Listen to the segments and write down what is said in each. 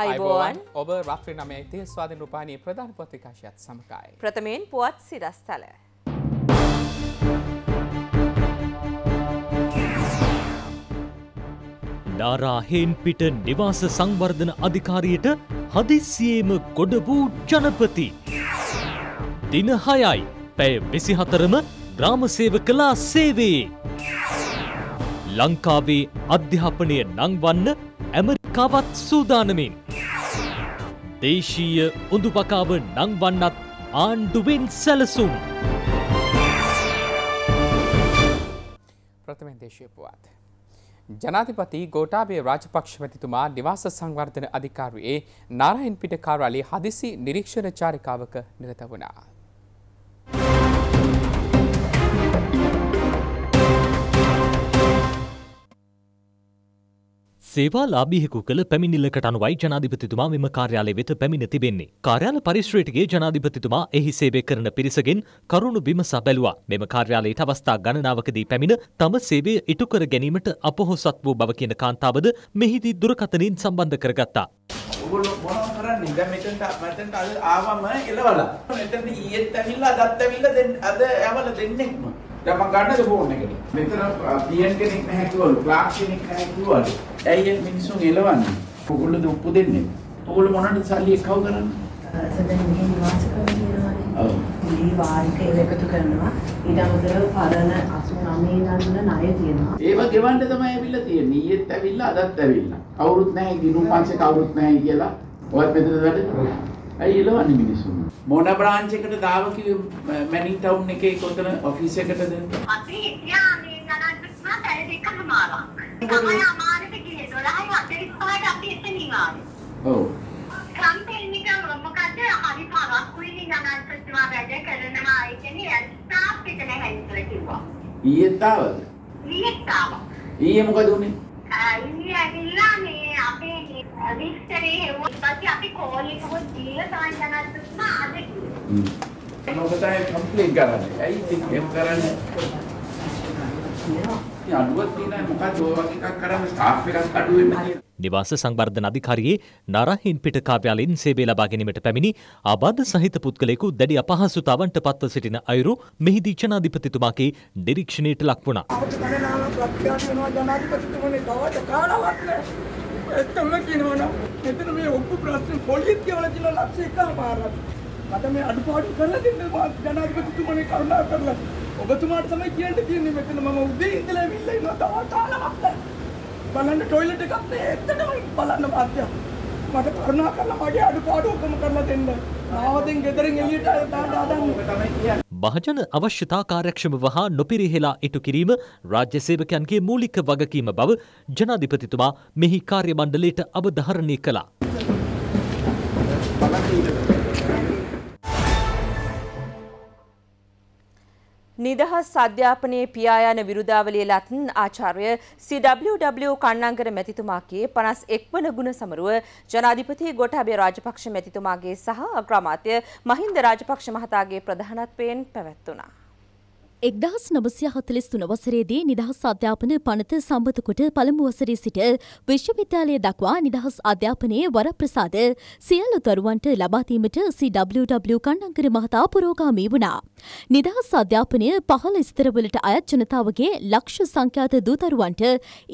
අයිබෝන් ඔබ රක්්‍රි නමයිති ස්වාධන රපානී ප්‍රධාන පොතිකාශයත් සමකයි. ප්‍රථමයෙන් පුවත් සිරස්ථල. ඩාරාහෙන් පිට නිවාස සංවර්ධන අධිකාරියට හදිස්සියේම ගොඩබූ ජනපති. දින හයයි පැය විසිහතරම ග්‍රාමසේව කලා සේවේ. ලංකාවේ අධ්‍යාපනය නංවන්න කවත් සූදානමින්. දේශීය උඳුපකාව නංවන්නත් ආණ්ඩුවෙන් සැලසුම්. ප්‍රථමෙන් දේශය පුවත්. ජනාතිපති ගෝටාබේ රාජපක්ෂ මැතිතුමා නිවාස සංවර්ධන අධිකාරුයේ නාරහින් පිට කාරාලේ හදිසි නිරීක්ෂණ චාරිකාවක නිරත වනාා. සේවා ලාබිහෙකු කළ පැමිණිල්ලකට අනුවයි ජනාධිපතිතුමා මෙම කාර්යාලය වෙත පැමිණ තිබෙන්නේ. කාර්යාල පරිශ්‍රයටගේ ජනාධිපතිතුමා එහි සේවය කරන පිරිසගෙන් කරුණු බිමසා බැලුවා. මෙම කාර්යාලයට අවස්ථා ගණනාවකදී පැමිණ තම සේවය ඉටු කර ගැනීමට අපොහොසත් වූ බව කියන කාන්තාවද මෙහිදී දුරකථනින් සම්බන්ධ කරගත්තා. ඔයගොල්ලෝ මොනවද කරන්නේ? දැන් මෙතනට මෙතනට අද ආවම එලවලා. මෙතන ඊයේත් ඇවිල්ලා අදත් ඇවිල්ලා දැන් අද ඇවල දෙන්නෙක්ම. දැන් මම ගන්නද ෆෝන් එකට මෙතන පියන් කෙනෙක් නැහැ කිව්වලු ක්ලාක් කෙනෙක් නැහැ කිව්වලු ඇයි ඒ මිනිස්සුන් එලවන්නේ ඔගොල්ලෝ දුප්පු දෙන්නේ ඔගොල්ලෝ මොනවද සල්ලි එකව කරන්නේ සදෙන් ගිහින් වාස කරනවා ඔව් මේ වාරික එකතු කරනවා ඊට අමතරව පරණ 89 ඉඳන් ණය තියෙනවා ඒව ගෙවන්න තමයි ඇවිල්ලා තියෙන්නේ ඊයේත් ඇවිල්ලා අදත් ඇවිල්ලා කවුරුත් නැහැ ගිනුම් පන්සේ කවුරුත් නැහැ කියලා ඔයත් මෙතනද වැඩ ඇයි එළවන්නේ මිනිස්සුන්? මොන බ්‍රාන්ච් එකට දාව කිව්වේ මැනින් ටවුන් එකේ කොතන ඔෆිස් එකටද? අපි හිටියා මේ ජනාධිපතිතුමා පැය දෙකම මාවා. තමයි අමාරුට ගියේ 12:45ට අපි එතනින් ආවේ. ඔව්. කම්පේන් එක මොකද හරි පාරක් කුයිලි ජනාධිපතිතුමා වැඩ කරනවා ඒ කියන්නේ ස්ටාෆ් එක නැහැ කිව්වා. ඊයේ තාවද? ඊයේ තාවා. ඊයේ මොකද උනේ? ඊයේ ඇවිල්ලා මේ අපේ අවිස්තරේ හෙව්වොත් පස්සේ අපි කෝල් එකකුත් දීලා තමයි දැනගන්නුනා අද මොකටයි කම්ප්ලේන් කරන්නේ? ඇයි ඉතින් එහෙම කරන්නේ? අඩුවක් තියෙනවා මොකද ඔය වගේ එකක් කරාම ස්ටාෆ් එකක් අඩු වෙන්න කියලා. නිවාස සංවර්ධන අධිකාරියේ නරහින් පිට කාර්යාලයෙන් සේවය ලබා ගැනීමට පැමිණි ආබාධ සහිත පුද්ගලයෙකු දැඩි අපහසුතාවන්ට පත්ව සිටින අයුරු මෙහිදී ජනාධිපතිතුමාගේ නිරීක්ෂණයට ලක් වුණා. ඇත්තම කියනවනම් මෙතන මේ ඔක්කු ප්‍රශ්න පොලියත් කියලා කියලා ලක්ෂ එකමාරක්. මට මේ අඩුපාඩු කරලා දෙන්න ජනාධිපතිතුමනේ කරුණා කරලා. ඔබතුමාට තමයි කියන්න තියෙන්නේ මෙතන මම උදේ ඉඳලා ඇවිල්ලා ඉන්නවා තාම තාලමක් බලන්න টয়ලට් එකක් නැහැ ඇත්තටම බලන්න මාත්‍යා. මට කරුණා කරලා මගේ අඩුපාඩු ඔක්කොම කරලා දෙන්න. ආවදෙන් ගෙදරින් එළියට ආව තාම ආදන්න. ඔබ තමයි කියන්නේ මහජන අවශ්‍යතා කාර්යක්ෂමව හා නොපිරිහෙලා ඉටු කිරීම රාජ්‍ය සේවකයන්ගේ මූලික වගකීම බව ජනාධිපතිතුමා මෙහි කාර්යමණ්ඩලයට අවධාරණය කළා. නිදහස් අධ්‍යාපනයේ පියා යන විරුදාවලිය ලත් ආචාර්ය CWW කණ්ණංගර මැතිතුමාගේ 51 වන ගුණ සමරුව ජනාධිපති ගෝඨාභය රාජපක්ෂ මැතිතුමාගේ සහ අග්‍රාමාත්‍ය මහින්ද රාජපක්ෂ මහතාගේ ප්‍රධානත්වයෙන් පැවැත්වුණා. එක්දහස් නමසය හතලිස් තුන වසරේදී නිදහස් අධ්‍යාපන පනත සම්බතකොට පළමු වසරේ සිට විශ්වවිද්‍යාලය දක්වා නිදහස් අධ්‍යාපනයේ වරප්‍රසාද සියල්ල දරුවන්ට ලබාදීමට CWW කණ්ඩංකර මහතා පුරෝගාමී වුණා. නිදහස් අධ්‍යාපනය පහළ ස්තරවලට අයත් ජනතාවගේ ලක්ෂ සංඛ්‍යාත දූතරුවන්ට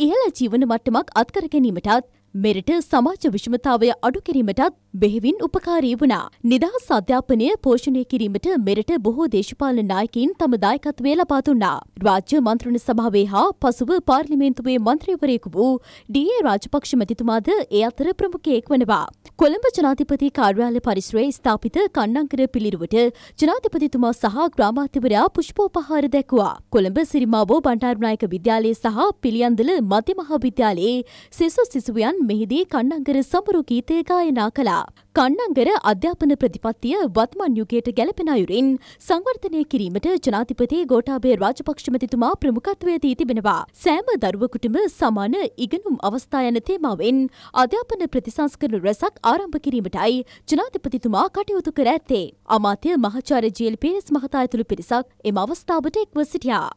ඉහළ ජීවන මට්ටමක් අත්කර ගැනීමටත් මෙරට සමාජ විෂමතාවය අඩු කිරීමටත් බෙහෙවින් උපකාරී වුණා. නිදහස් අධ්‍යාපනය පෝෂණය කිරීමට මෙරට බොහෝ දේශපාලන නායකයින් තම දායකත්වය ලබා දුන්නා. රාජ්‍ය මන්ත්‍රණ සභාවේ හා පසුව පාර්ලිමේන්තුවේ මන්ත්‍රීවරයෙකු වූ ඩී.ඒ. රාජපක්ෂ මැතිතුමාද ඒ අතර ප්‍රමුඛයෙක් වනවා. කොළඹ ජනාධිපති කාර්යාලය පරිසරයේ ස්ථාපිත කන්නංකර පිළිරුවට ජනාධිපතිතුමා සහ ග්‍රාමාත්‍යවරයා පුෂ්පෝපහාර දැක්වා. කොළඹ සිරිමාවෝ බණ්ඩාරනායක විද්‍යාලයේ සහ පිළියන්දල මධ්‍ය මහා විද්‍යාලයේ සිසු සිසුවියන් මෙහිදී කන්නංකර සමරු ගීතය ගායනා කළා. කන්නංගර අධ්‍යාපන ප්‍රතිපත්තිය වත්මන් යුගයට ගැලපෙන අයුරින් සංවර්ධනය කිරීමට ජනාධිපති ගෝඨාභය රාජපක්ෂ මැතිතුමා ප්‍රමුඛත්වය දී තිබෙනවා. සෑම දරුවෙකුටම සමාන ඉගෙනුම් අවස්ථා යන තේමාවෙන් අධ්‍යාපන ප්‍රතිසංස්කරණ රැසක් ආරම්භ කිරීමටයි ජනාධිපතිතුමා කටයුතු කර ඇත්තේ. අමාත්‍ය මහාචාර්ය ජීල් පීරස් මහතා ඇතුළු පිරිසක් එම අවස්ථාවට එක්ව සිටියා.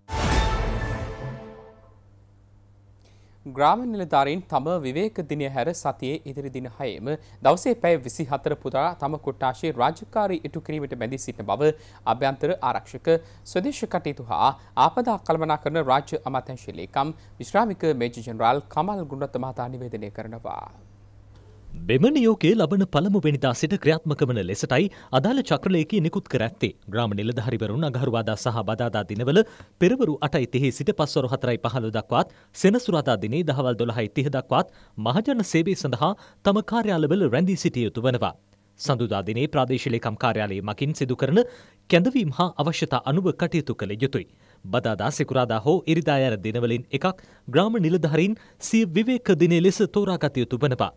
ග්‍රාම නිලධාරීන් තම විවේක දිනය හැර සතියේ ඉදිරි දින හයේම දවසේ පැය 24 පුරා තම කොට්ටාශයේ රාජකාරී ඉටු කිරීමට බැඳී සිටින බව අභ්‍යන්තර ආරක්ෂක ස්වදේශ කටයුතු හා ආපදා කළමනාකරන රාජ්‍ය අමාත්‍යාංශ ලේකම් විශ්‍රාමික මේජර් ජෙනරාල් කමල් ගුණරත්න මහතා නිවේදනය කරනවා. මෙම නියෝකය ලබන පළමුවෙනිදා සිට ක්‍රියාත්මකවන ලෙසටයි අදාළ චක්‍රලයකි නිකුත් කර ඇත්තේ. ග්‍රාම නිලධහරිවරුන් අගහරුවාදා සහ බදාදා දිනවල පෙරවරු අටයි තිහි සිට පස්වරු හතරයි පහළ දක්වාත් සෙනසුරාදා දිනේ දහවල් දොළහයි තිහ දක්වාත් මහජන සේවේ සඳහා තම කාර්යාලවල රැඳී සිටිය යුතු වනවා. සඳුදා දිනේ ප්‍රාදේශලේකම් කාර්යාලයේ මකින් සිදු කරන කැඳවීම් හා අවශ්‍යතා අනුව කටයුතු කළ යුතුයි. බදාදා සිකුරාදා හෝ ඉරිදා යන දිනවලින් එකක් ග්‍රාම නිලධහරින් සිය විවේක දිනේ ලෙස තෝරාගත යුතු වනවා.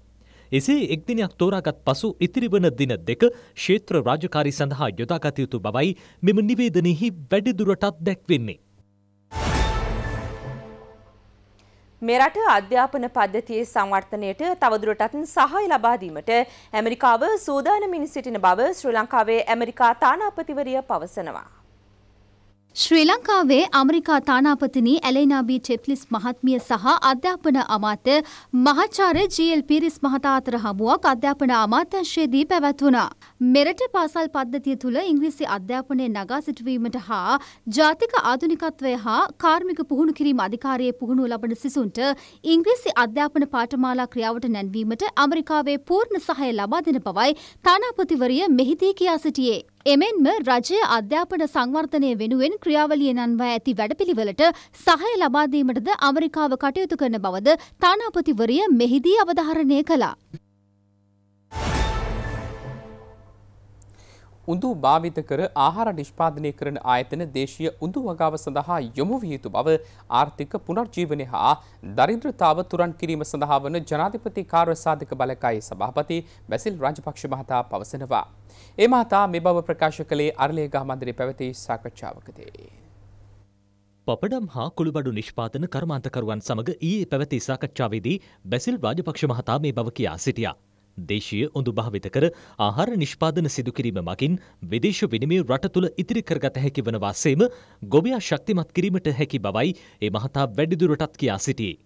එසේ එක්දිනයක් තෝරාගත් පසු ඉතිරිවන දින දෙක ක්ෂේත්‍ර රාජකාරි සඳහා යොදාගත යුතු බවයි මෙම නිවේදනයෙහි වැඩිදුරටත් දැක්වෙන්නේ. මෙරට අධ්‍යාපන පද්ධතියේ සංවර්ධනයට තවදුරටත් සහාය ලබා දීමට ඇමරිකාව සූදානමින් සිටින බව ශ්‍රී ලංකාවේ ඇමරිකා තානාපතිවරිය පවසනවා. ශ්‍රී ලංකාවේ අමරිකා තානාපතිනි ඇලයිනාබී චෙප්ලිස් මහත්මිය සහ අධ්‍යාපන අමාත්‍ය මහාචාර්ය ජීල් පිරිස් මහතා අතර හමුවක් අධ්‍යාපන අමාත්‍යංශයේදී පැවැත්වුණා. මෙරට පාසල් පද්ධතිය තුළ ඉංග්‍රීසි අධ්‍යාපනය නගා සිටුවීමට හා ජාතික ආධුනිකත්වය හා කාර්මික පුහුණු කිරීම අධිකාරයේ පුහුණුව ලබන සිසුන්ට ඉංග්‍රීසි අධ්‍යාපන පාඨමාලා ක්‍රියාවට නැන්වීමට අමරිකාවේ පූර්ණ සහය ලබා දෙන බවයි තානාපතිවරිය මෙහිදී කියා සිටියේ. එමෙන්ම රජය අධ්‍යාපන සංවර්ධනය වෙනුවෙන් ක්‍රියාවලිය නන්වා ඇති වැඩපිළිවෙලට සහය ලබාදීමටද අමරිකාව කටයුතු කරන බවද තානාපතිවරිය මෙහිදී අවධාරණය කළා. උඳු භාවිත කර ආහාර නිෂ්පාදනය කරන ආයතන දේශීය උඳු වගාව සඳහා යොමු විය යුතු බව ආර්ථික පුනර්ජීවනය හා දරිද්‍රතාව තුරන් කිරීම සඳහා වන ජනාධිපති කාර්ය සාධක බලකායේ සභාපති බැසිල් රාජපක්ෂ මහතා පවසනවා. ඒ මහතා මේ බව ප්‍රකාශ කළේ අරලේගහ මන්දිරේ පැවති සාකච්ඡාවකදී. පපඩම් හා කුළුබඩු නිෂ්පාතන කර්මාන්තකරුවන් සමඟ ඊයේ පැවති සාකච්ඡාවේදී බැසිල් රාජපක්ෂ මහතා මේ බව කියා සිටියා. දේශීය උඳු භාවිත කර ආහාර නිෂ්පාදන සිදුකිරීම මගින් විදේශ විනිමය රට තුළ ඉතිරි කරගත හැකි වන වාසේම ගොවියා ශක්තිමත් කිරීමට හැකි බවයි ඒ මහතා වැඩිදුරටත් කියා සිටියේ.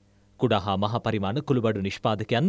කුඩා හා මහ පරිමාණ කුළුබඩු නිෂ්පාදකයන්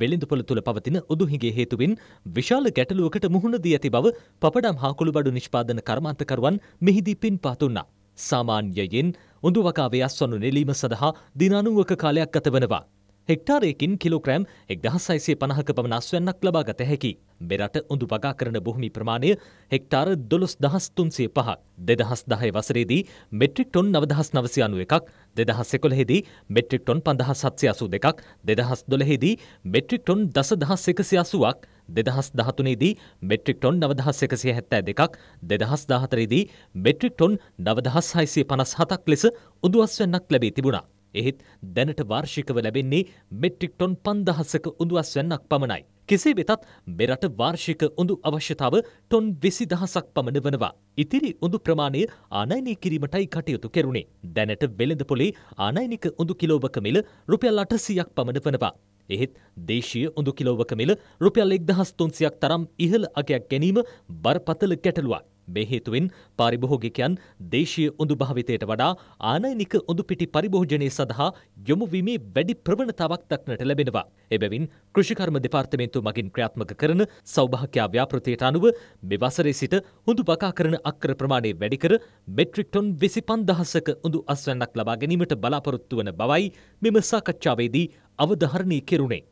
බෙලිඳුපොළ තුළ පවතින උදුහිගේ හේතුවෙන් විශාල ගැටලුවකට මුහුණ දී ඇති බව පපඩම් හා කුළුබඩු නිෂ්පාදන කර්මාන්තකරුවන් මෙහිදී පින් පාතුන්නා. සාමාන්‍යයෙන් උඳු වකාවේ අස්වනු නෙලීම සඳහා දින අනුවක කාලයක් ගත වනවා. හෙක්ටාරයකින් කිලෝග්‍රෑම් එක්දහසයිසේ පනහක පමණ අස්වැන්නක් ලබාගත හැකි. මෙරට උඳු වගා කරන බොහොමි ප්‍රමාණය හෙක්ටාර දොළොස් දහස් තුන්සිය පහක් දෙදහස් දහය වසරේදී මෙට්‍රික් ටොන් නවදහස් නවසි අනුව එකක් දෙදහස් එකොළහෙදී මෙට්‍රික් ටොන් පඳහ සත්සය අසු දෙකක් දෙදහස් දොළහෙදී මෙට්‍රික් ටොන් දස දහස් එකසි අසුවක් දෙදහස් දහතුනේදී මෙට්‍රික් ටොන් නවදහස් එකසිය හැත්තෑ දෙකක් දෙදහස් දාහතරේදී මෙට්‍රික් ටොන් නවදහස් හයිසිය පනස් හතක් ලෙස උදුවස්වන්නක් ලැබේ තිබුණා. එහෙත් දැනට වාර්ෂිකව ලැබෙන්නේ මෙට්‍රික් ටොන් පන්දහසක උඳුවස් වැන්නක් පමණයි. කෙසේ වෙතත් මෙරට වාර්ෂික උඳු අවශ්‍යතාව ටොන් විසි දහසක් පමණ වනවා. ඉතිරි උඳු ප්‍රමාණය ආනයිනය කිරීමටයි කටයුතු කෙරුණේ. දැනට වෙළඳ පොලේ ආනයිනික උඳු කිලෝවක මිල රුපියල් අටසියක් පමණ වනවා. එහෙත් දේශීය උඳු කිලෝවක මිල රුපියල් එක්දහස් තුන්සියක් තරම් ඉහළ අගයක් ගැනීම බරපතල ගැටලුවක්. මේ හේතුවෙන් පාරිභෝගිකයන් දේශීය උඳු භාවිතයට වඩා ආනයනික උඳු පිටි පරිභෝජනය සඳහා යොමු වීමේ වැඩි ප්‍රවණතාවක් දක්නට ලැබෙනවා. එබැවින් කෘෂිකර්ම දෙපාර්තමේන්තුව මගින් ක්‍රියාත්මක කරන සෞභාග්‍යා ව්‍යාපෘතියට අනුව මේ වසරේ සිට උඳු බකා කරන අක්කර ප්‍රමාණය වැඩි කර මෙට්‍රික් ටොන් 25000ක උඳු අස්වැන්නක් ලබා ගැනීමට බලාපොරොත්තු වන බවයි මෙම සාකච්ඡාවේදී අවධාරණය කෙරුණේ.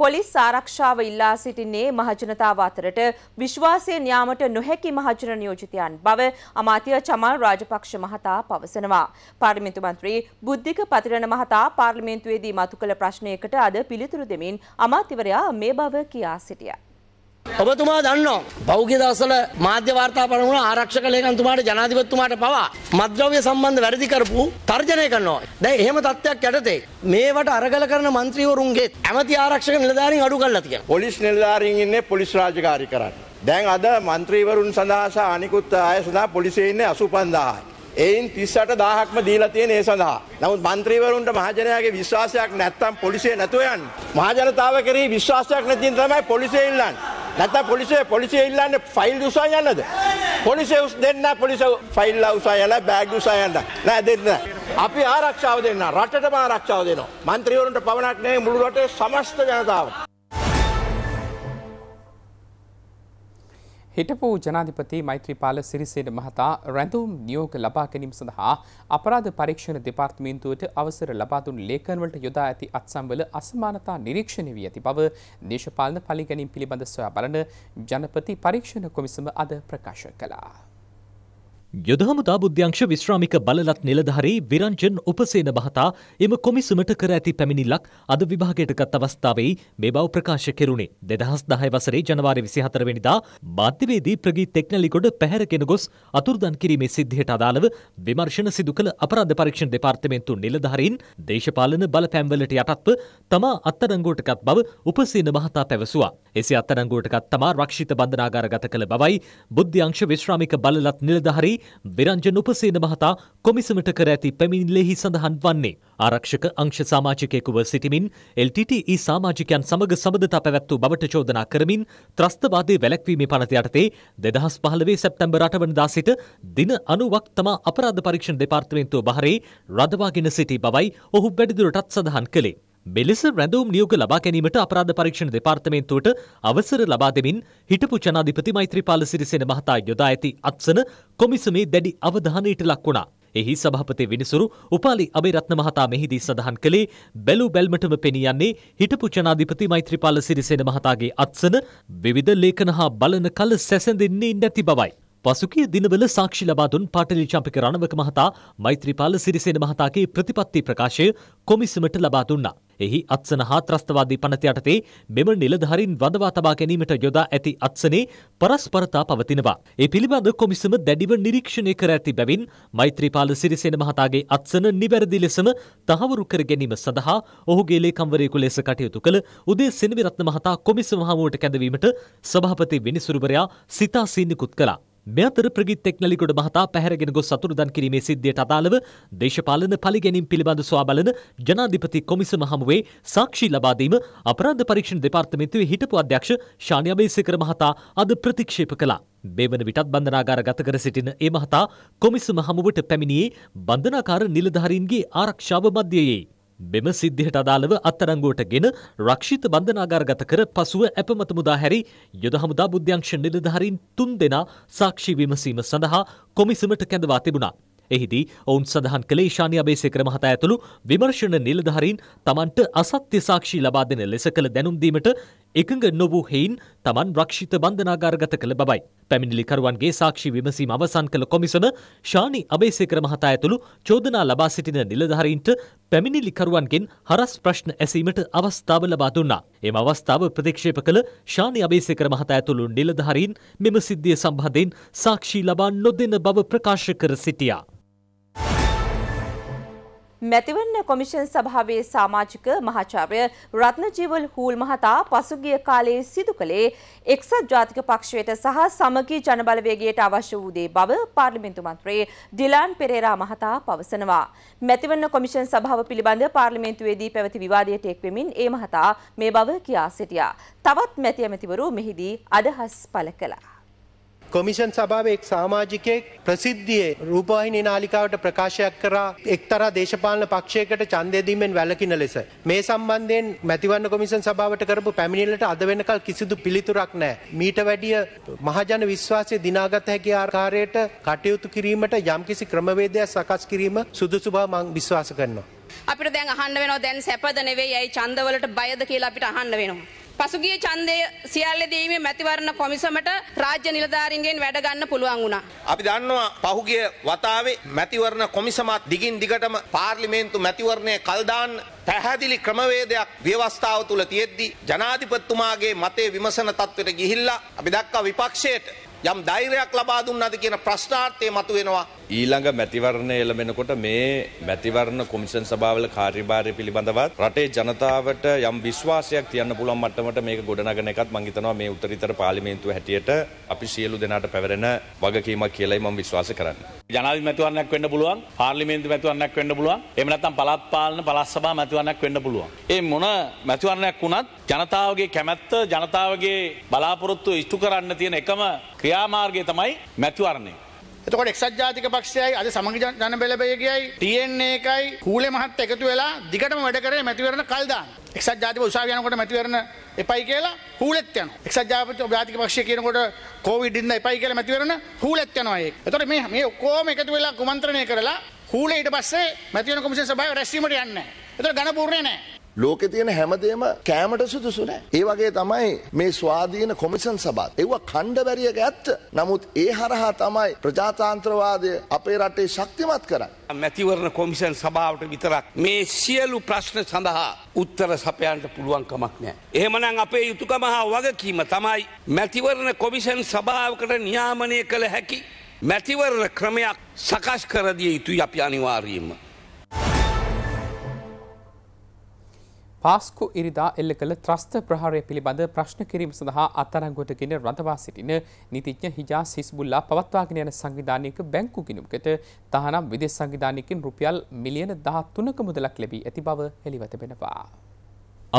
පොලිස් ආරක්ෂාව ඉල්ලා සිටින්නේ මහජනතාව අතරට විශ්වාසය න්යාමට නොහැකි මහජන නියෝජිතයන් බව අමාත්‍ය චමල් රාජපක්ෂ මහතා පවසනවා. පාර්ලිමේන්තු මන්ත්‍රී බුද්ධික පතිරණ මහතා පාර්ලිමේන්තුවේදී මතු කළ ප්‍රශ්නයකට අද පිළිතුරු දෙමින් අමාත්‍යවරයා මේ බව කියා සිටියා. ඔබතුමා දන්නවා පෞග්‍ය දවසල මාධ්‍ය වාර්තා පරමුණ ආරක්ෂක ලේකම්තුමාට ජනාධිපතිතුමාට පවා මද්ද්‍රව්‍ය සම්බන්ධ වැරදි කරපු තර්ජනය කරනවා. දැන් එහෙම තත්ත්වයක් යටතේ මේවට අරගල කරන മന്ത്രിවරුන්ගේ ඇමති ආරක්ෂක නිලධාරීන් අඩු කරලා තියෙනවා. පොලිස් නිලධාරීන් ඉන්නේ පොලිස් රාජකාරී කරන්න. දැන් අද മന്ത്രിවරුන් සඳහා සහ අනිකුත් අය සඳහා පොලිසිය ඉන්නේ 85000යි. එයින් 38000ක්ම දීලා තියෙන ඒ සඳහා. නමුත් മന്ത്രിවරුන්ට මහජනයාගේ විශ්වාසයක් නැත්තම් පොලිසිය නැතුව යන්නේ. මහජනතාව කෙරෙහි විශ්වාසයක් නැතිනම් තමයි පොලිසිය ඉල්ලන්නේ. නැත්නම් පොලිසිය පොලිසිය ඉල්ලන්නේ ෆයිල් උසා යන්නද? පොලිසිය උස් දෙන්න පොලිසිය ෆයිල් උසා යලා බෑග් උසා යන්න. නෑ දෙන්න. අපි ආරක්ෂාව දෙන්න රටටම ආරක්ෂාව දෙනවා. മന്ത്രിවරුන්ට පවණක් නෙවෙයි මුළු රටේ සමස්ත ජනතාවට. හිටපු ජනාධිපති මෛත්‍රීපාල සිරිසේන මහතා රැඳුම් නියෝග ලබා ගැනීම සඳහා අපරාධ පරීක්ෂණ දෙපාර්තමේන්තුවට අවසර ලබා දුන් ලේඛනවලට යොදා ඇති අත්සම්වල අසමානතා නිරීක්ෂණය වී ඇති බව දේශපාලන පරිගැනීම් පිළිබඳ සොයා බලන ජනපති පරීක්ෂණ කොමිසම අද ප්‍රකාශ කළා. යොදහමුදා බුද්ධ්‍යංශ විශ්‍රාමික බලලත් නිලධහරි විරංජන් උපසේන මහතා එම කොමිසුමට කර ඇති පැමිණිල්ලක් අද විභාගයට ගත් අවස්ථාවයි මේ බව ප්‍රකාශ කෙරුණේ දෙදහස් දහය වසරේ ජනවාරි විසිහතරවෙනිදා මාධ්‍යවේදී ප්‍රගී තෙක්නලිකොඩ පැහැරගෙන ගොස් අතුරදන් කිරීමේ සිද්ධියට අදාළව විමර්ශන සිදු කළ අපරාධ පරීක්ෂණ දෙපාර්තමේන්තු නිලධහරින් දේශපාලන බලපැම්වලට යටත්ව තමා අත්තරංගෝටකත් බව උපසේන මහතා පැවසුවා. එසේ අත්තරංගෝටකත් තමා රක්ෂිත බන්ධනාගාරගත කළ බවයි බුද්ධ්‍යංශ විශ්‍රාමික බලලත් නිලධහරි විරංජන උපසේන මහතා කොමිසමට කර ඇති පැමිණිල්ලෙහි සඳහන් වන්නේ. ආරක්ෂක අංශ සමාජිකයෙකුව සිටිමින් LTTE සමාජිකයන් සමග සබඳතා පැවැත්වූ බවට චෝදනා කරමින් ත්‍රස්තවාදයේ වැළැක්වීමේ පනත යටතේ දෙදහස් පහළවේ සැප්තැම්බර් අටවනදා සිට දින අනුවක් තමා අපරාධ පරීක්ෂණ දෙපාර්තමේන්තුව බහරේ රදවාගෙන සිටි බවයි ඔහු වැඩිදුරටත් සඳහන් කළේ. මෙලෙස රැඳවුම් නියෝග ලබා ගැනීමට අපරාධ පරීක්ෂණ දෙපාර්තමේන්තුවට අවසර ලබා දෙමින් හිටපු ජනාධිපති මෛත්‍රීපාල සිරිසේන මහතා යොදා ඇති අත්සන කොමිසමේ දැඩි අවධානයට ලක් වුණා. එහි සභාපති විනිසුරු උපාලි අබේරත්න මහතා මෙහිදී සඳහන් කළේ බැලු බැල්මටම පෙනියන්නේ හිටපු ජනාධිපති මෛත්‍රීපාල සිරිසේන මහතාගේ අත්සන විවිධ ලේඛන හා බලන කල සැසඳෙන්නේ නැති බවයි. පසුගිය දිනවල සාක්ෂි ලබා දුන් පාටලි චම්පික රණවක මහතා මෛත්‍රීපාල සිරිසේන මහතාගේ ප්‍රතිපත්ති ප්‍රකාශය කොමිසමට ලබා දුන්නා. එහි අත්සන හා ත්‍රස්තවාදී පනත යටතේ මෙම නිලධාරීන් වදවා තබා ගැනීමට යොදා ඇති අත්සනේ පරස්පරතා පවතිනවා. ඒ පිළිබඳ කොමිසම දැඩිව නිරීක්ෂණය කර ඇති බැවින් මෛත්‍රීපාල සිරිසේන මහතාගේ අත්සන නිවැරදි ලෙසම තහවුරු කර ගැනීම සඳහා ඔහුගේ ලේකම්වරයෙකු ලෙස කටයුතු කළ උදේ සෙනවිරත්න මහතා කොමිසම හමුවට කැඳවීමට සභාපති විනිසුරුවරයා සිතා සීනිකුත් කළා. මෙ අතර ප්‍රගිත් එක්නලිගොඩ මහතා පැහැරගෙන ගොස් සතුරුදන් කිරීමේ සිද්ධියට අදාළව දේශපාලන පලිගැනීම් පිළිබඳ ස්වාබලන ජනාධිපති කොමිසම හමුවේ සාක්ෂි ලබා දීම අපරාධ පරීක්ෂණ දෙපාර්තමේන්තුවේ හිටපු අධ්‍යක්ෂ ශානි අබේසේකර මහතා අද ප්‍රතික්ෂේප කළා. බේවන විටත් බන්ධනාගාර ගත කර සිටින ඒ මහතා කොමිසම හමුවට පැමිණියේ බන්ධනාකාර නිලධාරීන්ගේ ආරක්ෂාව මධ්‍යයේ මෙම සිද්ධියට අදාළව අත්තරංගුවට ගෙන රක්ෂිත බන්ධනාගාරගත කර පසුව ඇපමත මුදා හැරි යුද හමුදා බුද්ධ්‍යංශ නිලධාරීන් තුන් දෙනා සාක්ෂි විමසීම සඳහා කොමිසමට කැඳවා තිබුණා. එහිදී ඔවුන් සඳහන් කළේ ශානි අබේසේකර මහතා ඇතුළු විමර්ශන නිලධාරීන් තමන්ට අසත්‍ය සාක්ෂි ලබා දෙන ලෙස කළ දැනුම් දීමට එකඟ නොවූ හෙයින් තමන් රක්ෂිත බන්ධනාගාරගත කළ බවයි. පැමිණිලිකරුවන්ගේ සාක්ෂි විමසීම අවසන් කළ කොමිසම ශානි අබේසේකර මහතා ඇතුළු චෝදනා ලබා සිටින නිලධාරීන්ට පැමිණිලිකරුවන්ගෙන් හරස් ප්‍රශ්න ඇසීමට අවස්ථාව ලබා දුන්නා. එම අවස්ථාව ප්‍රතික්ෂේප කළ ශානි අබේසේකර මහතා ඇතුළු නිලධාරීන් මෙම සිද්ධිය සම්බන්ධයෙන් සාක්ෂි ලබා නොදෙන බව ප්‍රකාශ කර සිටියා. මැතිවරණ කොමිෂන් සභාවේ සමාජික මහාචාර්ය රත්නජීවල් හූල් මහතා පසුගිය කාලයේ සිදු කළේ එක්සත් ජාතික පක්ෂයට සහ සමගී ජනබලවේගයට අවශ්‍ය වූ දේ බව පාර්ලිමේන්තු මන්ත්‍රී ඩිලාන් පෙරේරා මහතා පවසනවා. මැතිවරණ කොමිෂන් සභාව පිළිබඳ පාර්ලිමේන්තුවේදී පැවති විවාදයට එක් වෙමින් ඒ මහතා මේ බව කියා සිටියා. තවත් මැති ඇමතිවරු මෙහිදී අදහස් පළ කළා. කොමිෂන් සභාවේ එක් සමාජිකයෙක් ප්‍රසිද්ධියේ රූපවාහිනී නාලිකාවට ප්‍රකාශයක් කරා එක්තරා දේශපාලන පක්ෂයකට ඡන්දය දීමෙන් වැළකින ලෙස මේ සම්බන්ධයෙන් මැතිවරණ කොමිෂන් සභාවට කරපු පැමිණිල්ලට අද වෙනකල් කිසිදු පිළිතුරක් නැහැ මීට වැඩිය මහජන විශ්වාසය දිනාගත හැකි ආකාරයට කටයුතු කිරීමට යම්කිසි ක්‍රමවේදයක් සකස් කිරීම සුදුසු බව මම විශ්වාස කරනවා අපිට දැන් අහන්න වෙනවා දැන් සැපද නෙවෙයි ඇයි ඡන්දවලට බයද කියලා අපිට අහන්න වෙනවා පසුගිය ඡන්දය සියල්ල දීමේ මැතිවරණ කොමිසමට රාජ්‍ය නිලධාරීන්ගෙන් වැඩ ගන්න පුළුවන් වුණා. අපි දන්නවා පහුගිය වතාවේ මැතිවරණ කොමිසමත් දිගින් දිගටම පාර්ලිමේන්තු මැතිවරණය කල් දාන්න පැහැදිලි ක්‍රමවේදයක් ව්‍යවස්ථාව තුල තියෙද්දි ජනාධිපතිතුමාගේ මතය විමසන තත්ත්වයට ගිහිල්ලා අපි දැක්කා විපක්ෂයට යම් ධෛර්යයක් ලබා දුන්නාද කියන ප්‍රශ්නාර්ථය මතුවෙනවා. ඊළඟ මැතිවරණය එළමෙනකොට මේ මැතිවරණ කොමිෂන් සභාවල කාර්යභාරය පිළිබඳවත් රටේ ජනතාවට යම් විශ්වාසයක් තියන්න පුළුවන් මට්ටමට මේක ගොඩනගන එකත් මං හිතනවා මේ උත්තරීතර පාර්ලිමේන්තුව හැටියට අපි සියලු දෙනාට පැවරෙන වගකීමක් කියලායි මම විශ්වාස කරන්නේ. ජනාධිපති මැතිවරණයක් වෙන්න පුළුවන්, පාර්ලිමේන්තු මැතිවරණයක් වෙන්න පුළුවන්, එහෙම නැත්නම් පළාත් පාලන පළාත් සභා මැතිවරණයක් වෙන්න පුළුවන්. ඒ මොන මැතිවරණයක් වුණත් ජනතාවගේ කැමැත්ත ජනතාවගේ බලාපොරොත්තු ඉෂ්ටු කරන්න තියෙන එකම ක්‍රියාමාර්ගය තමයි මැතිවරණය. එතකොට එක්සත් ජාතික පක්ෂයයි අද සමග ජන බෙලබය කියයි ටීඑන්ඒ එකයි කූලේ මහත් එකතු වෙලා දිගටම වැඩ කරේ මැතිවරණ කල් දාන්න. එක්සත් ජාතික උසාවිය යනකොට මැතිවරණ එපයි කියලා හූලෙත් යනවා. එක්සත් ජාතික පක්ෂය කියනකොට කොවිඩ් ඉන්න එපයි කියලා මැතිවරණ හූලෙත් යනවා ඒක. එතකොට මේ මේ ඔක්කොම එකතු වෙලා කුමන්ත්‍රණය කරලා හූලේ ඊට පස්සේ මැතිවරණ කොමිෂන් සභාවේ රැස්වීමට යන්නේ නැහැ. එතකොට ඝන පූර්ණේ නැහැ. ලෝකෙ තියෙන හැමදේම කෑමට සුදුසු නෑ. ඒ වගේ තමයි මේ ස්වාධීන කොමිසන් සභාත්. ඒව කණ්ඩ බැරියක ඇත්ත. නමුත් ඒ හරහා තමයි ප්‍රජාතන්ත්‍රවාදය අපේ රටේ ශක්තිමත් කරන්න. මැතිවරණ කොමිසන් සභාවට විතරක් මේ සියලු ප්‍රශ්න සඳහා උත්තර සපයන්ට පුළුවන්කමක් නෑ. එහෙමනම් අපේ යුතුකම හා වගකීම තමයි මැතිවරණ කොමිසන් සභාවකට නියාමනය කළ හැකි මැතිවරණ ක්‍රමයක් සකස් කරදිය යුතුයි අපි අනිවාර්යයෙන්ම. පාස්කු ඉරිදා එල්ල කළ ත්‍රස්ත ප්‍රහාරය පිළිබඳ ප්‍රශ්න කිරීම සඳහා අත්අඩංගුවට ගෙන රඳවා සිටින නීතිඥ හිජාස් හිස්බුල්ලා පවත්වාගෙන යන සංවිධානයක බැංකු ගිණුමකට තහනම් විදේශ සංවිධානයකින් රුපියල් මිලියන 13ක මුදලක් ලැබී ඇති බව හෙළිව තිබෙනවා.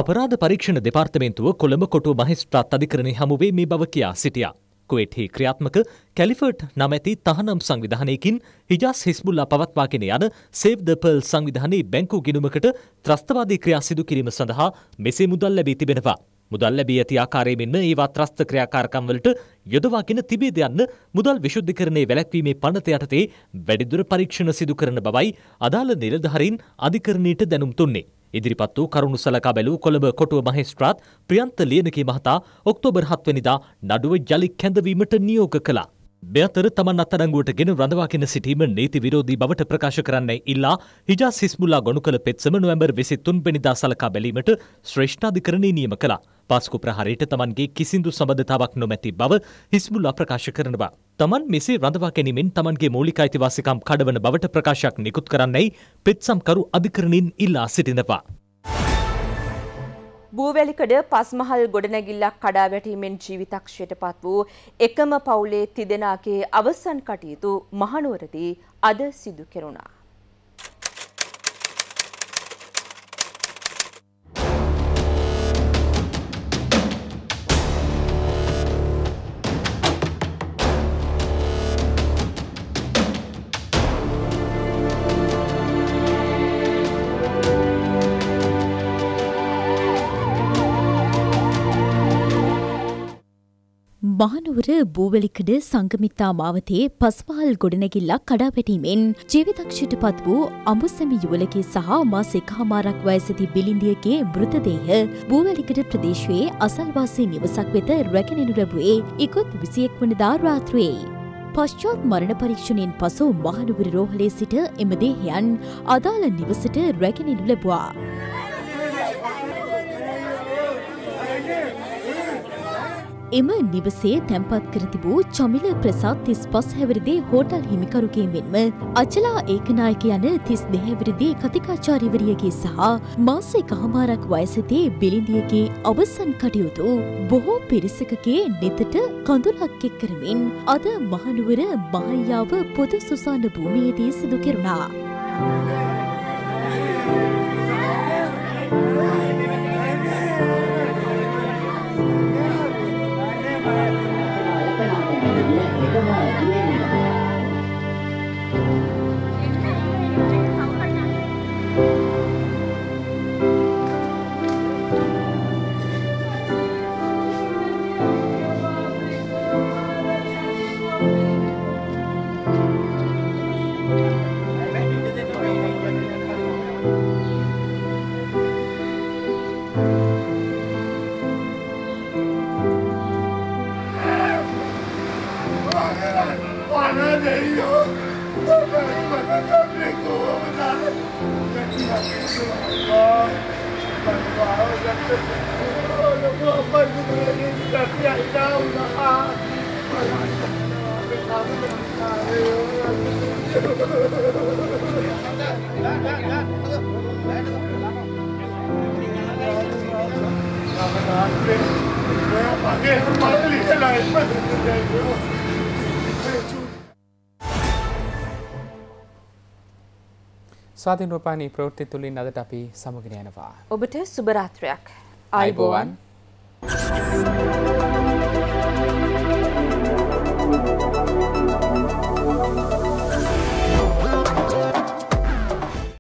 අපරාධ පරීක්ෂණ දෙපාර්තමේන්තුව කොළඹ කොටුව මහේස්ත්‍රාත් අධිකරණයේ හමුවේ මේ බව කියා සිටියා. කුවේට්හි ක්‍රියාත්මක කැලිෆර්ට් නමැති තහනම් සංවිධානයකින් හිජාස් හිස්බුල්ලා පවත්වාගෙන යන සේව් ද පර්ල් සංවිධානයේ බැංකු ගිණුමකට ත්‍රස්තවාදී ක්‍රියා සිදු කිරීම සඳහා මෙසේ මුදල් ලැබී තිබෙනවා. මුදල් ලැබී ඇති ආකාරය මෙන්න ඒවා ත්‍රස්ත ක්‍රියාකාරකම් වලට යොදවාගෙන තිබේද යන්න මුදල් විශුද්ධිකරණයේ වැළැක්වීමේ පනත යටතේ වැඩිදුර පරීක්ෂණ සිදු කරන බවයි අදාළ නිලධාරීන් අධිකරණයට දැනුම් දුන්නේ. ඉදිරිපත් වූ කරුණු සලකා බැලූ කොළඹ කොටුව මහේස්ත්‍රාත් ප්‍රියන්ත ලියනකී මහතා ඔක්තෝබර් 7 වෙනිදා නඩුව ජලි කැඳවීමට නියෝග කළා. මෙතර තමන් අත්අඩංගුවට ගෙන රඳවාගෙන සිටීම නීති විරෝධී බවට ප්‍රකාශ කරන්නේ ඉල්ලා හිජාස් හිස්මුල්ලා ගොනු කළ පෙත්සම නොවැම්බර් 23 වෙනිදා සලකා බැලීමට ශ්‍රේෂ්ඨාධිකරණයේ නියම කළා. පාස්කු ප්‍රහාරයට තමන්ගේ කිසිදු සබඳතාවක් නොමැති බව හිස්මුල්ලා ප්‍රකාශ කරනවා. තමන් මෙසේ රඳවා ගැනීමෙන් තමන්ගේ මූලික අයිතිවාසිකම් කඩවන බවට ප්‍රකාශයක් නිකුත් කරන්නයි පෙත්සම්කරු අධිකරණින් ඉල්ලා සිටිනවා. බූවැලිකඩ පස්මහල් ගොඩනැගිල්ලක් කඩා වැටීමෙන් ජීවිතක්ෂයට පත් වූ එකම පවුලේ තිදෙනාගේ අවසන් කටයුතු මහනුවරදී අද සිදු කෙරුණා. මහනුවර බූවලිකඩ සංගමිත්තා මාවතේ පස්වහල් ගොඩනැගිල්ලක් කඩාපැටීමෙන් ජීවිතක්ෂයට පත් වූ අඹුසැමි යුවලගේ සහ මාස එකහමාරක් වයසති බිලින්දියගේ මෘතදේහ බූවලිකඩ ප්‍රදේශයේ අසල්වාසී නිවසක් වෙත රැගෙනෙනු ලැබුවේ ඉකුත් විසියෙක් වනදා රාත්‍රියේ. පශ්චාත් මරණ පරීක්ෂණයෙන් පසු මහනුවර රෝහලේ සිට එම දේහයන් අදාළ නිවසට රැගෙනෙනු ලැබවා. එම නිවසේ තැන්පත් කර තිබූ චමිල ප්‍රසාත් තිස් පස් හැවිරිදේ හෝටල් හිමිකරුගේ මෙන්ම අචලා ඒකනායක යන තිස් දෙහැවිරිදේ කතිකාචාරිවරියගේ සහ මාස එකහමාරක් වයසතේ බිලිඳියගේ අවසන් කටයුතු බොහෝ පිරිසකගේ නිතට කඳුලක් එක් කරමින් අද මහනුවර මහයාව පොද සුසාන භූමියේදී සිදු කෙරුණා. Thank you. ස්වාධීනෝපානී ප්‍රවෘත්ති තුළින් අදට අපි සමගෙන යනවා. ඔබට සුබරාත්‍රයක්. ආයිබෝවන්. Thank you.